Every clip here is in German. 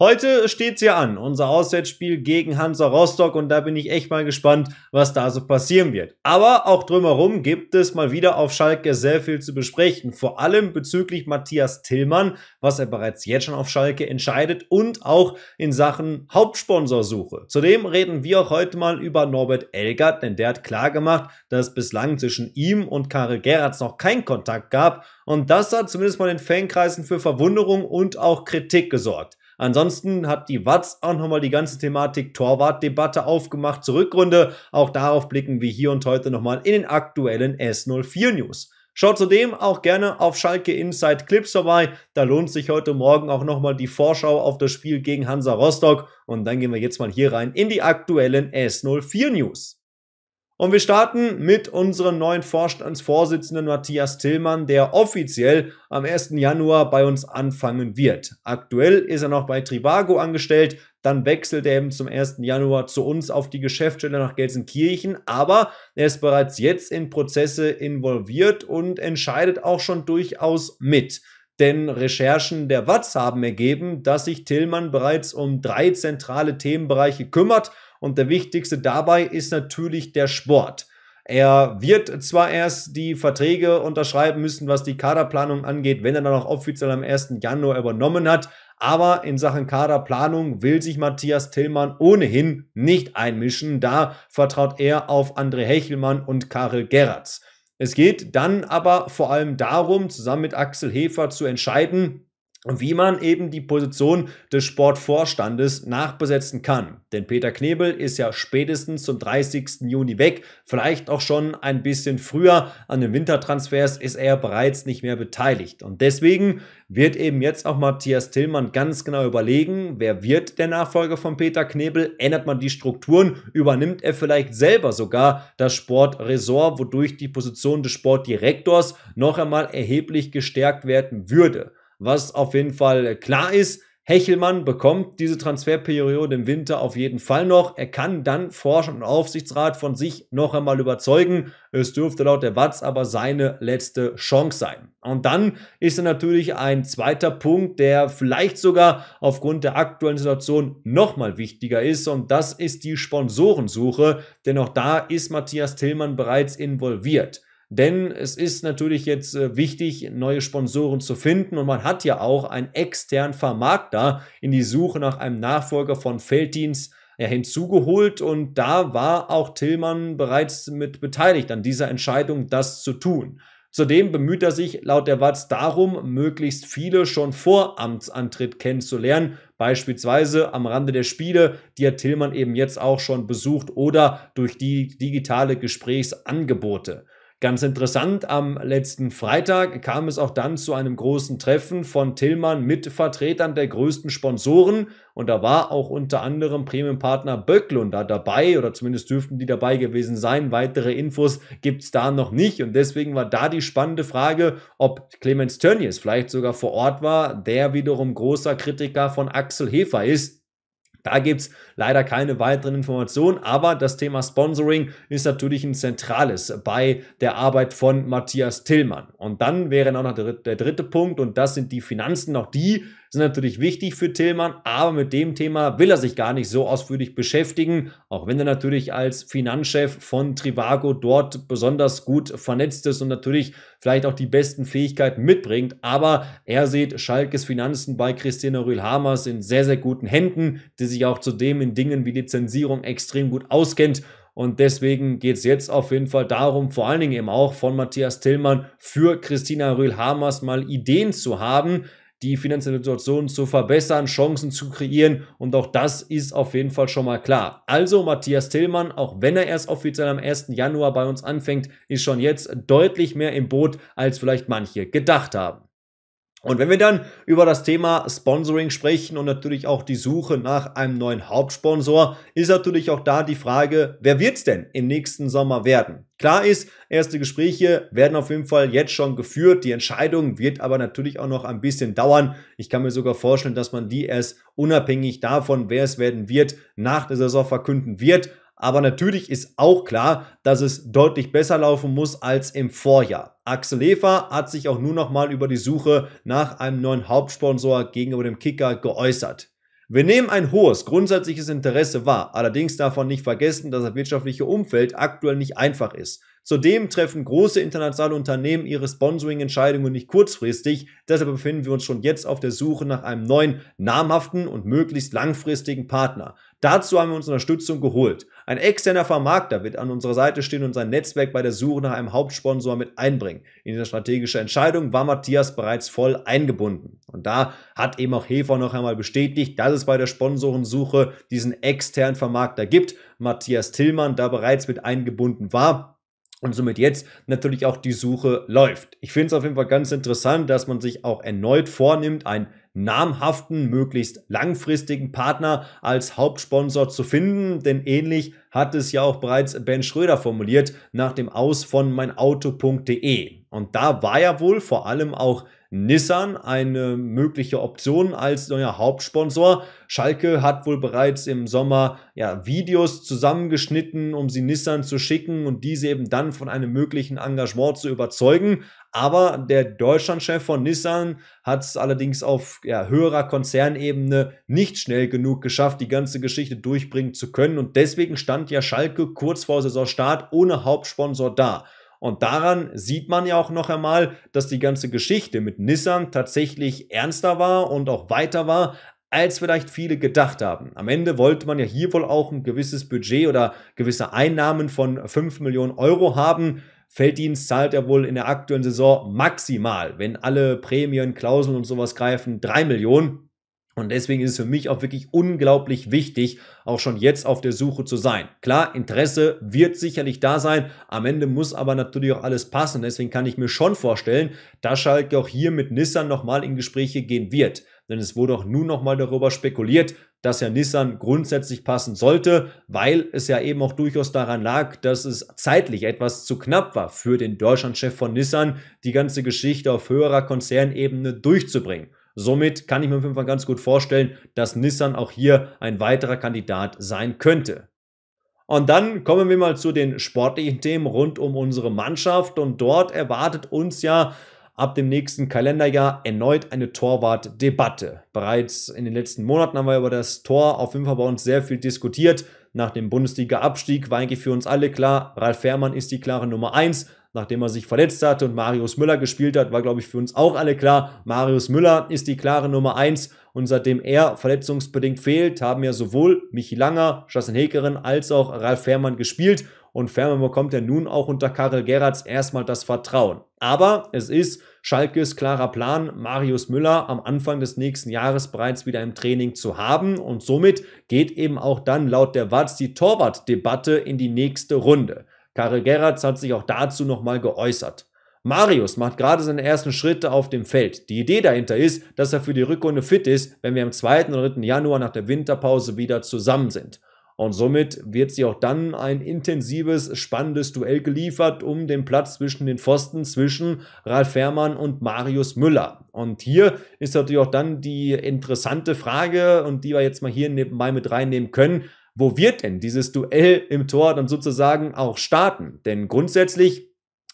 Heute steht's ja an, unser Auswärtsspiel gegen Hansa Rostock und da bin ich echt mal gespannt, was da so passieren wird. Aber auch drumherum gibt es mal wieder auf Schalke sehr viel zu besprechen, vor allem bezüglich Matthias Tillmann, was er bereits jetzt schon auf Schalke entscheidet und auch in Sachen Hauptsponsorsuche. Zudem reden wir auch heute mal über Norbert Elgert, denn der hat klargemacht, dass es bislang zwischen ihm und Karel Gerrards noch keinen Kontakt gab und das hat zumindest mal den Fankreisen für Verwunderung und auch Kritik gesorgt. Ansonsten hat die Watz auch nochmal die ganze Thematik Torwartdebatte aufgemacht zur Rückrunde. Auch darauf blicken wir hier und heute nochmal in den aktuellen S04 News. Schaut zudem auch gerne auf Schalke Inside Clips vorbei. Da lohnt sich heute Morgen auch nochmal die Vorschau auf das Spiel gegen Hansa Rostock. Und dann gehen wir jetzt mal hier rein in die aktuellen S04 News. Und wir starten mit unserem neuen Vorstandsvorsitzenden Matthias Tillmann, der offiziell am 1. Januar bei uns anfangen wird. Aktuell ist er noch bei Tribago angestellt, dann wechselt er eben zum 1. Januar zu uns auf die Geschäftsstelle nach Gelsenkirchen, aber er ist bereits jetzt in Prozesse involviert und entscheidet auch schon durchaus mit. Denn Recherchen der WATS haben ergeben, dass sich Tillmann bereits um drei zentrale Themenbereiche kümmert und der wichtigste dabei ist natürlich der Sport. Er wird zwar erst die Verträge unterschreiben müssen, was die Kaderplanung angeht, wenn er dann auch offiziell am 1. Januar übernommen hat, aber in Sachen Kaderplanung will sich Matthias Tillmann ohnehin nicht einmischen. Da vertraut er auf André Hechelmann und Karel Gerrards. Es geht dann aber vor allem darum, zusammen mit Axel Hefer zu entscheiden, und wie man eben die Position des Sportvorstandes nachbesetzen kann. Denn Peter Knebel ist ja spätestens zum 30. Juni weg, vielleicht auch schon ein bisschen früher. An den Wintertransfers ist er bereits nicht mehr beteiligt. Und deswegen wird eben jetzt auch Matthias Tillmann ganz genau überlegen, wer wird der Nachfolger von Peter Knebel? Ändert man die Strukturen? Übernimmt er vielleicht selber sogar das Sportresort, wodurch die Position des Sportdirektors noch einmal erheblich gestärkt werden würde? Was auf jeden Fall klar ist, Hechelmann bekommt diese Transferperiode im Winter auf jeden Fall noch. Er kann dann Forschung und Aufsichtsrat von sich noch einmal überzeugen. Es dürfte laut der Watz aber seine letzte Chance sein. Und dann ist er natürlich ein zweiter Punkt, der vielleicht sogar aufgrund der aktuellen Situation nochmal wichtiger ist. Und das ist die Sponsorensuche, denn auch da ist Matthias Tillmann bereits involviert. Denn es ist natürlich jetzt äh, wichtig, neue Sponsoren zu finden und man hat ja auch einen externen Vermarkter in die Suche nach einem Nachfolger von Felddienst ja, äh, hinzugeholt und da war auch Tillmann bereits mit beteiligt an dieser Entscheidung, das zu tun. Zudem bemüht er sich laut der Watz darum, möglichst viele schon vor Amtsantritt kennenzulernen, beispielsweise am Rande der Spiele, die Herr Tillmann eben jetzt auch schon besucht oder durch die digitale Gesprächsangebote. Ganz interessant, am letzten Freitag kam es auch dann zu einem großen Treffen von Tillmann mit Vertretern der größten Sponsoren und da war auch unter anderem Premium-Partner Böcklund da dabei oder zumindest dürften die dabei gewesen sein. Weitere Infos gibt's da noch nicht und deswegen war da die spannende Frage, ob Clemens Tönnies vielleicht sogar vor Ort war, der wiederum großer Kritiker von Axel Hefer ist. Da gibt's leider keine weiteren Informationen, aber das Thema Sponsoring ist natürlich ein zentrales bei der Arbeit von Matthias Tillmann. Und dann wäre noch der dritte Punkt und das sind die Finanzen, auch die sind natürlich wichtig für Tillmann, aber mit dem Thema will er sich gar nicht so ausführlich beschäftigen, auch wenn er natürlich als Finanzchef von Trivago dort besonders gut vernetzt ist und natürlich vielleicht auch die besten Fähigkeiten mitbringt. Aber er sieht Schalkes Finanzen bei Christina Rühl-Hamers in sehr, sehr guten Händen, die sich auch zudem in Dingen wie Lizenzierung extrem gut auskennt. Und deswegen geht es jetzt auf jeden Fall darum, vor allen Dingen eben auch von Matthias Tillmann für Christina Rühl-Hamers mal Ideen zu haben, die finanzielle Situation zu verbessern, Chancen zu kreieren und auch das ist auf jeden Fall schon mal klar. Also Matthias Tillmann, auch wenn er erst offiziell am 1. Januar bei uns anfängt, ist schon jetzt deutlich mehr im Boot, als vielleicht manche gedacht haben. Und wenn wir dann über das Thema Sponsoring sprechen und natürlich auch die Suche nach einem neuen Hauptsponsor, ist natürlich auch da die Frage, wer wird's denn im nächsten Sommer werden? Klar ist, erste Gespräche werden auf jeden Fall jetzt schon geführt. Die Entscheidung wird aber natürlich auch noch ein bisschen dauern. Ich kann mir sogar vorstellen, dass man die erst unabhängig davon, wer es werden wird, nach der Saison verkünden wird. Aber natürlich ist auch klar, dass es deutlich besser laufen muss als im Vorjahr. Axel Hefer hat sich auch nur nochmal über die Suche nach einem neuen Hauptsponsor gegenüber dem Kicker geäußert. Wir nehmen ein hohes grundsätzliches Interesse wahr, allerdings davon nicht vergessen, dass das wirtschaftliche Umfeld aktuell nicht einfach ist. Zudem treffen große internationale Unternehmen ihre Sponsoring-Entscheidungen nicht kurzfristig, deshalb befinden wir uns schon jetzt auf der Suche nach einem neuen, namhaften und möglichst langfristigen Partner. Dazu haben wir uns Unterstützung geholt. Ein externer Vermarkter wird an unserer Seite stehen und sein Netzwerk bei der Suche nach einem Hauptsponsor mit einbringen. In dieser strategischen Entscheidung war Matthias bereits voll eingebunden. Und da hat eben auch Hefer noch einmal bestätigt, dass es bei der Sponsorensuche diesen externen Vermarkter gibt. Matthias Tillmann da bereits mit eingebunden war und somit jetzt natürlich auch die Suche läuft. Ich finde es auf jeden Fall ganz interessant, dass man sich auch erneut vornimmt, ein namhaften, möglichst langfristigen Partner als Hauptsponsor zu finden, denn ähnlich hat es ja auch bereits Ben Schröder formuliert nach dem Aus von meinauto.de. Und da war ja wohl vor allem auch Nissan eine mögliche Option als neuer Hauptsponsor. Schalke hat wohl bereits im Sommer ja, Videos zusammengeschnitten, um sie Nissan zu schicken und diese eben dann von einem möglichen Engagement zu überzeugen. Aber der Deutschlandchef von Nissan hat es allerdings auf ja, höherer Konzernebene nicht schnell genug geschafft, die ganze Geschichte durchbringen zu können. Und deswegen stand ja Schalke kurz vor Saisonstart ohne Hauptsponsor da. Und daran sieht man ja auch noch einmal, dass die ganze Geschichte mit Nissan tatsächlich ernster war und auch weiter war, als vielleicht viele gedacht haben. Am Ende wollte man ja hier wohl auch ein gewisses Budget oder gewisse Einnahmen von 5 Millionen Euro haben. Felddienst zahlt er wohl in der aktuellen Saison maximal, wenn alle Prämien, Klauseln und sowas greifen, 3 Millionen. Und deswegen ist es für mich auch wirklich unglaublich wichtig, auch schon jetzt auf der Suche zu sein. Klar, Interesse wird sicherlich da sein. Am Ende muss aber natürlich auch alles passen. Deswegen kann ich mir schon vorstellen, dass Schalke auch hier mit Nissan nochmal in Gespräche gehen wird. Denn es wurde auch nun nochmal darüber spekuliert, dass ja Nissan grundsätzlich passen sollte, weil es ja eben auch durchaus daran lag, dass es zeitlich etwas zu knapp war für den Deutschlandchef von Nissan, die ganze Geschichte auf höherer Konzernebene durchzubringen. Somit kann ich mir auf ganz gut vorstellen, dass Nissan auch hier ein weiterer Kandidat sein könnte. Und dann kommen wir mal zu den sportlichen Themen rund um unsere Mannschaft. Und dort erwartet uns ja ab dem nächsten Kalenderjahr erneut eine Torwartdebatte. Bereits in den letzten Monaten haben wir über das Tor auf jeden Fall bei uns sehr viel diskutiert. Nach dem Bundesliga-Abstieg war eigentlich für uns alle klar, Ralf Fährmann ist die klare Nummer 1 nachdem er sich verletzt hatte und Marius Müller gespielt hat, war, glaube ich, für uns auch alle klar, Marius Müller ist die klare Nummer 1 und seitdem er verletzungsbedingt fehlt, haben ja sowohl Michi Langer, Justin Hekeren als auch Ralf Fährmann gespielt und Fährmann bekommt ja nun auch unter Karel Gerrards erstmal das Vertrauen. Aber es ist Schalkes klarer Plan, Marius Müller am Anfang des nächsten Jahres bereits wieder im Training zu haben und somit geht eben auch dann laut der Watz die Torwartdebatte in die nächste Runde. Karel Gerrards hat sich auch dazu nochmal geäußert. Marius macht gerade seine ersten Schritte auf dem Feld. Die Idee dahinter ist, dass er für die Rückrunde fit ist, wenn wir am 2. oder 3. Januar nach der Winterpause wieder zusammen sind. Und somit wird sie auch dann ein intensives, spannendes Duell geliefert um den Platz zwischen den Pfosten, zwischen Ralf Fährmann und Marius Müller. Und hier ist natürlich auch dann die interessante Frage, und die wir jetzt mal hier nebenbei mit reinnehmen können wo wird denn dieses Duell im Tor dann sozusagen auch starten? Denn grundsätzlich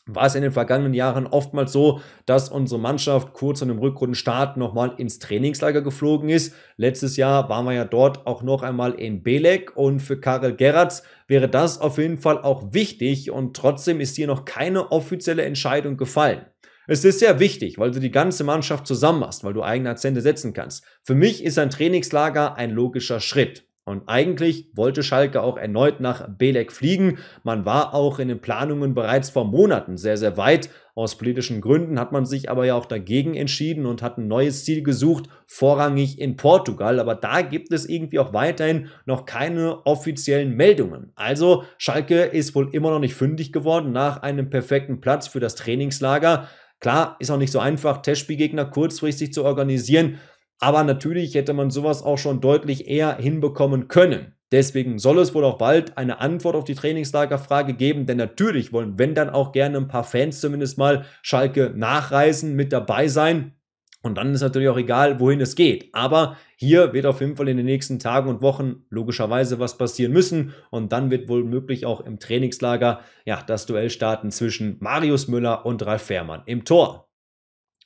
war es in den vergangenen Jahren oftmals so, dass unsere Mannschaft kurz vor dem Rückrundenstart nochmal ins Trainingslager geflogen ist. Letztes Jahr waren wir ja dort auch noch einmal in Belek und für Karel Gerrards wäre das auf jeden Fall auch wichtig und trotzdem ist hier noch keine offizielle Entscheidung gefallen. Es ist sehr wichtig, weil du die ganze Mannschaft zusammen hast, weil du eigene Akzente setzen kannst. Für mich ist ein Trainingslager ein logischer Schritt. Und eigentlich wollte Schalke auch erneut nach Belek fliegen. Man war auch in den Planungen bereits vor Monaten sehr, sehr weit. Aus politischen Gründen hat man sich aber ja auch dagegen entschieden und hat ein neues Ziel gesucht, vorrangig in Portugal. Aber da gibt es irgendwie auch weiterhin noch keine offiziellen Meldungen. Also Schalke ist wohl immer noch nicht fündig geworden nach einem perfekten Platz für das Trainingslager. Klar, ist auch nicht so einfach, Testspielgegner kurzfristig zu organisieren. Aber natürlich hätte man sowas auch schon deutlich eher hinbekommen können. Deswegen soll es wohl auch bald eine Antwort auf die Trainingslagerfrage geben, denn natürlich wollen, wenn dann auch gerne ein paar Fans zumindest mal Schalke nachreisen, mit dabei sein. Und dann ist natürlich auch egal, wohin es geht. Aber hier wird auf jeden Fall in den nächsten Tagen und Wochen logischerweise was passieren müssen. Und dann wird wohl möglich auch im Trainingslager ja, das Duell starten zwischen Marius Müller und Ralf Fährmann im Tor.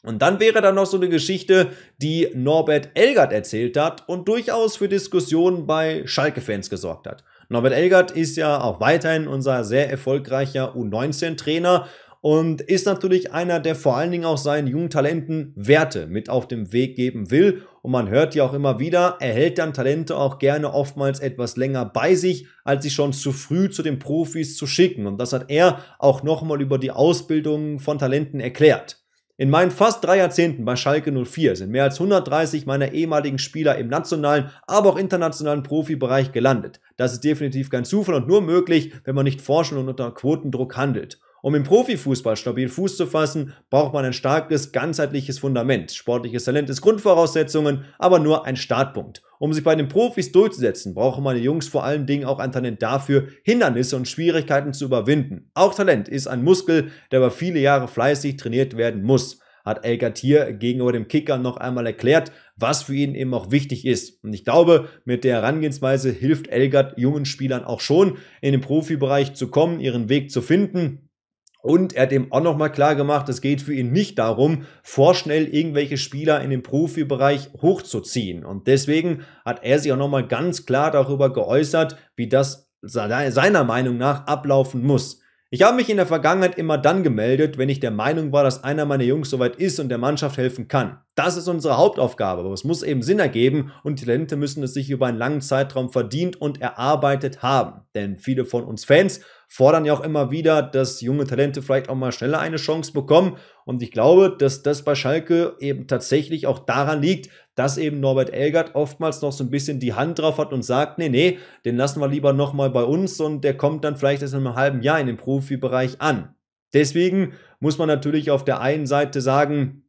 Und dann wäre da noch so eine Geschichte, die Norbert Elgert erzählt hat und durchaus für Diskussionen bei Schalke-Fans gesorgt hat. Norbert Elgert ist ja auch weiterhin unser sehr erfolgreicher U19-Trainer und ist natürlich einer, der vor allen Dingen auch seinen jungen Talenten Werte mit auf den Weg geben will. Und man hört ja auch immer wieder, er hält dann Talente auch gerne oftmals etwas länger bei sich, als sie schon zu früh zu den Profis zu schicken. Und das hat er auch nochmal über die Ausbildung von Talenten erklärt. In meinen fast drei Jahrzehnten bei Schalke 04 sind mehr als 130 meiner ehemaligen Spieler im nationalen, aber auch internationalen Profibereich gelandet. Das ist definitiv kein Zufall und nur möglich, wenn man nicht forschen und unter Quotendruck handelt. Um im Profifußball stabil Fuß zu fassen, braucht man ein starkes, ganzheitliches Fundament. Sportliches Talent ist Grundvoraussetzungen, aber nur ein Startpunkt. Um sich bei den Profis durchzusetzen, brauchen meine Jungs vor allen Dingen auch ein Talent dafür, Hindernisse und Schwierigkeiten zu überwinden. Auch Talent ist ein Muskel, der über viele Jahre fleißig trainiert werden muss hat El Gatier gegenüber dem Kicker noch einmal erklärt, was für ihn eben auch wichtig ist. Und ich glaube, mit der Herangehensweise hilft Elgert jungen Spielern auch schon, in den Profibereich zu kommen, ihren Weg zu finden. Und er hat ihm auch nochmal klar gemacht, es geht für ihn nicht darum, vorschnell irgendwelche Spieler in den Profibereich hochzuziehen. Und deswegen hat er sich auch nochmal ganz klar darüber geäußert, wie das seiner Meinung nach ablaufen muss. Ich habe mich in der Vergangenheit immer dann gemeldet, wenn ich der Meinung war, dass einer meiner Jungs soweit ist und der Mannschaft helfen kann. Das ist unsere Hauptaufgabe, aber es muss eben Sinn ergeben und die Talente müssen es sich über einen langen Zeitraum verdient und erarbeitet haben. Denn viele von uns Fans fordern ja auch immer wieder, dass junge Talente vielleicht auch mal schneller eine Chance bekommen. Und ich glaube, dass das bei Schalke eben tatsächlich auch daran liegt, dass eben Norbert Elgert oftmals noch so ein bisschen die Hand drauf hat und sagt, nee, nee, den lassen wir lieber nochmal bei uns und der kommt dann vielleicht erst in einem halben Jahr in den Profibereich an. Deswegen muss man natürlich auf der einen Seite sagen,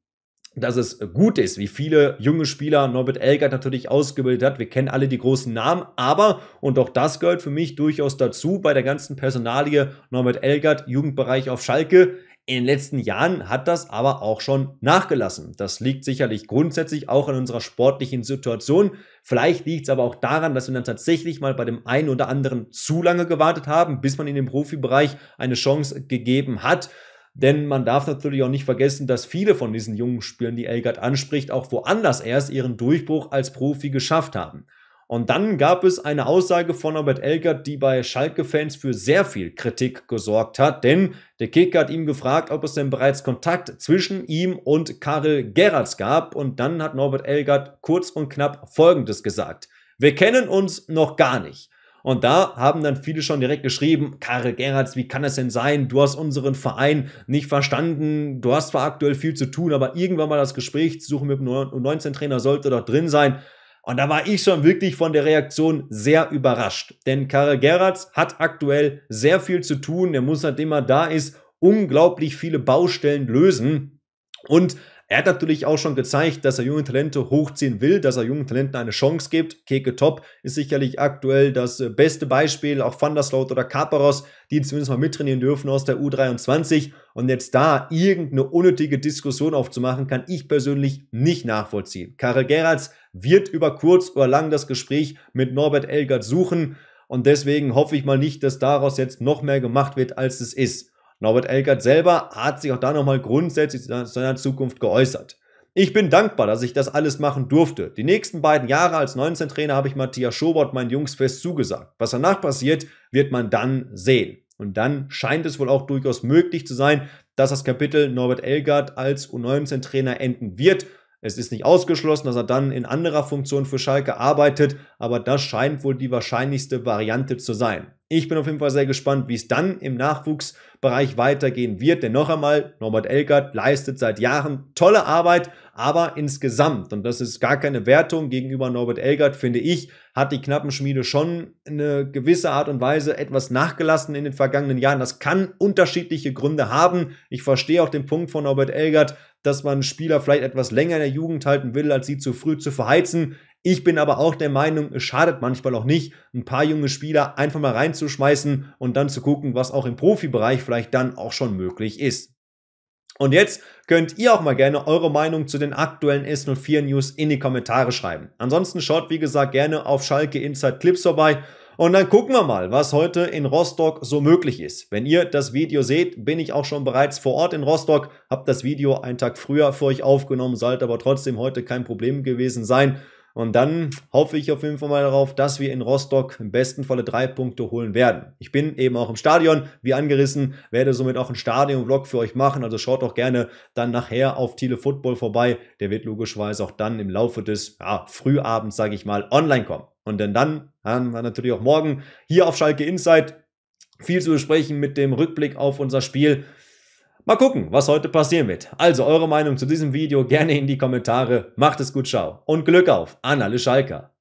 dass es gut ist, wie viele junge Spieler Norbert Elgert natürlich ausgebildet hat. Wir kennen alle die großen Namen, aber, und auch das gehört für mich durchaus dazu, bei der ganzen Personalie Norbert Elgert, Jugendbereich auf Schalke, in den letzten Jahren hat das aber auch schon nachgelassen. Das liegt sicherlich grundsätzlich auch an unserer sportlichen Situation. Vielleicht liegt es aber auch daran, dass wir dann tatsächlich mal bei dem einen oder anderen zu lange gewartet haben, bis man in dem Profibereich eine Chance gegeben hat. Denn man darf natürlich auch nicht vergessen, dass viele von diesen jungen Spielern, die Elgard anspricht, auch woanders erst ihren Durchbruch als Profi geschafft haben. Und dann gab es eine Aussage von Norbert Elgert, die bei Schalke-Fans für sehr viel Kritik gesorgt hat, denn der Kicker hat ihm gefragt, ob es denn bereits Kontakt zwischen ihm und Karel Gerrards gab und dann hat Norbert Elgert kurz und knapp Folgendes gesagt. Wir kennen uns noch gar nicht. Und da haben dann viele schon direkt geschrieben, Karel Gerhards, wie kann es denn sein? Du hast unseren Verein nicht verstanden. Du hast zwar aktuell viel zu tun, aber irgendwann mal das Gespräch zu suchen mit dem 19-Trainer sollte doch drin sein. Und da war ich schon wirklich von der Reaktion sehr überrascht. Denn Karel Gerhards hat aktuell sehr viel zu tun. Er muss, seitdem er da ist, unglaublich viele Baustellen lösen. Und er hat natürlich auch schon gezeigt, dass er junge Talente hochziehen will, dass er jungen Talenten eine Chance gibt. Keke Top ist sicherlich aktuell das äh, beste Beispiel, auch Thunderslaut oder Kaperos, die zumindest mal mittrainieren dürfen aus der U23. Und jetzt da irgendeine unnötige Diskussion aufzumachen, kann ich persönlich nicht nachvollziehen. Karel Gerards wird über kurz oder lang das Gespräch mit Norbert Elgert suchen. Und deswegen hoffe ich mal nicht, dass daraus jetzt noch mehr gemacht wird, als es ist. Norbert Elgert selber hat sich auch da nochmal grundsätzlich zu seiner Zukunft geäußert. Ich bin dankbar, dass ich das alles machen durfte. Die nächsten beiden Jahre als 19-Trainer habe ich Matthias Schobert meinen Jungs fest zugesagt. Was danach passiert, wird man dann sehen. Und dann scheint es wohl auch durchaus möglich zu sein, dass das Kapitel Norbert Elgard als U19-Trainer enden wird. Es ist nicht ausgeschlossen, dass er dann in anderer Funktion für Schalke arbeitet, aber das scheint wohl die wahrscheinlichste Variante zu sein. Ich bin auf jeden Fall sehr gespannt, wie es dann im Nachwuchsbereich weitergehen wird. Denn noch einmal, Norbert Elgert leistet seit Jahren tolle Arbeit, aber insgesamt, und das ist gar keine Wertung gegenüber Norbert Elgert, finde ich, hat die Knappenschmiede schon eine gewisse Art und Weise etwas nachgelassen in den vergangenen Jahren. Das kann unterschiedliche Gründe haben. Ich verstehe auch den Punkt von Norbert Elgert, dass man Spieler vielleicht etwas länger in der Jugend halten will, als sie zu früh zu verheizen. Ich bin aber auch der Meinung, es schadet manchmal auch nicht, ein paar junge Spieler einfach mal reinzuschmeißen und dann zu gucken, was auch im Profibereich vielleicht dann auch schon möglich ist. Und jetzt könnt ihr auch mal gerne eure Meinung zu den aktuellen S04 News in die Kommentare schreiben. Ansonsten schaut wie gesagt gerne auf Schalke Inside Clips vorbei und dann gucken wir mal, was heute in Rostock so möglich ist. Wenn ihr das Video seht, bin ich auch schon bereits vor Ort in Rostock, habe das Video einen Tag früher für euch aufgenommen, sollte aber trotzdem heute kein Problem gewesen sein. Und dann hoffe ich auf jeden Fall mal darauf, dass wir in Rostock im besten Falle drei Punkte holen werden. Ich bin eben auch im Stadion, wie angerissen, werde somit auch einen Stadion-Vlog für euch machen. Also schaut doch gerne dann nachher auf Tele Football vorbei. Der wird logischerweise auch dann im Laufe des ja, Frühabends, sage ich mal, online kommen. Und denn dann haben wir natürlich auch morgen hier auf Schalke Insight viel zu besprechen mit dem Rückblick auf unser Spiel. Mal gucken, was heute passieren wird. Also eure Meinung zu diesem Video gerne in die Kommentare. Macht es gut, ciao und Glück auf, Anna Le Schalker.